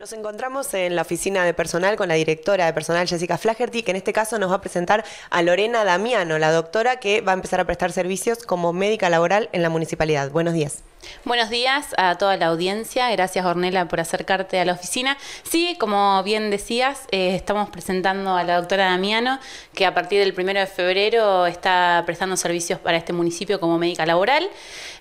Nos encontramos en la oficina de personal con la directora de personal Jessica Flaherty, que en este caso nos va a presentar a Lorena Damiano, la doctora que va a empezar a prestar servicios como médica laboral en la municipalidad. Buenos días. Buenos días a toda la audiencia. Gracias, Ornela, por acercarte a la oficina. Sí, como bien decías, eh, estamos presentando a la doctora Damiano, que a partir del primero de febrero está prestando servicios para este municipio como médica laboral.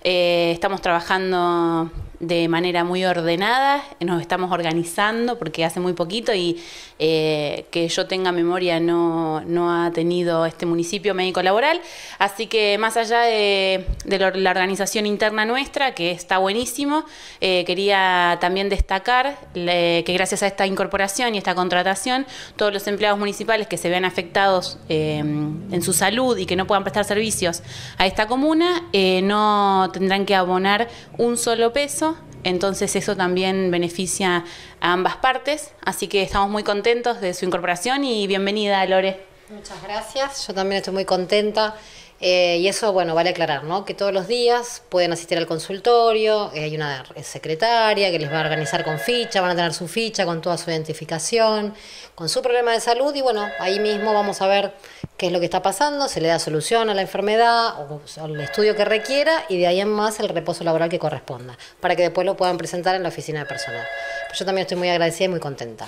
Eh, estamos trabajando de manera muy ordenada, nos estamos organizando porque hace muy poquito y eh, que yo tenga memoria no, no, ha tenido este municipio médico laboral, así que más allá de, la organización interna nuestra, que está buenísimo, eh, quería también destacar que gracias a esta incorporación y esta contratación, todos los empleados municipales que se vean afectados eh, en su salud y que no puedan prestar servicios a esta comuna, no tendrán que abonar un solo peso entonces eso también beneficia a ambas partes, así que estamos muy contentos de su incorporación y bienvenida, Lore. Muchas gracias, yo también estoy muy contenta. Eh, y eso, bueno, vale aclarar, ¿no? Que todos los días pueden asistir al consultorio, eh, hay una eh, secretaria que les va a organizar con ficha, van a tener su ficha con toda su identificación, con su problema de salud y bueno, ahí mismo vamos a ver qué es lo que está pasando, se le da solución a la enfermedad o al estudio que requiera y de ahí en más el reposo laboral que corresponda, para que después lo puedan presentar en la oficina de personal. Pues yo también estoy muy agradecida y muy contenta.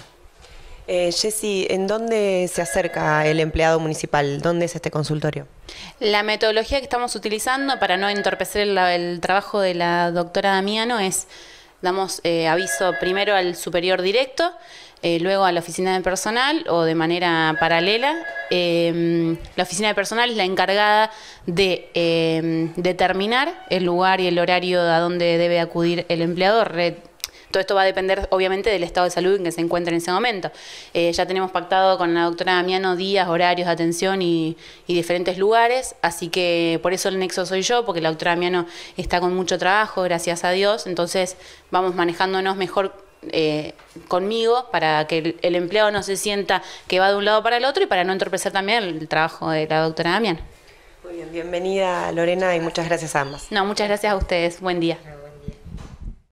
Eh, Jessy, ¿en dónde se acerca el empleado municipal? ¿Dónde es este consultorio? La metodología que estamos utilizando para no entorpecer el, trabajo de la doctora Damiano es, damos eh, aviso primero al superior directo, eh, luego a la oficina de personal o de manera paralela. Em, la oficina de personal es la encargada de em, determinar el lugar y el horario a donde debe acudir el empleador, todo esto va a depender, obviamente, del estado de salud en que se encuentra en ese momento. Eh, ya tenemos pactado con la doctora Damiano días, horarios de atención y, diferentes lugares, así que por eso el nexo soy yo, porque la doctora Damiano está con mucho trabajo, gracias a Dios, entonces vamos manejándonos mejor. Eh, conmigo para que el, empleado no se sienta que va de un lado para el otro y para no entorpecer también el, trabajo de la doctora Damiano. Muy bien, bienvenida Lorena y muchas gracias a ambas. No, muchas gracias a ustedes. Buen día.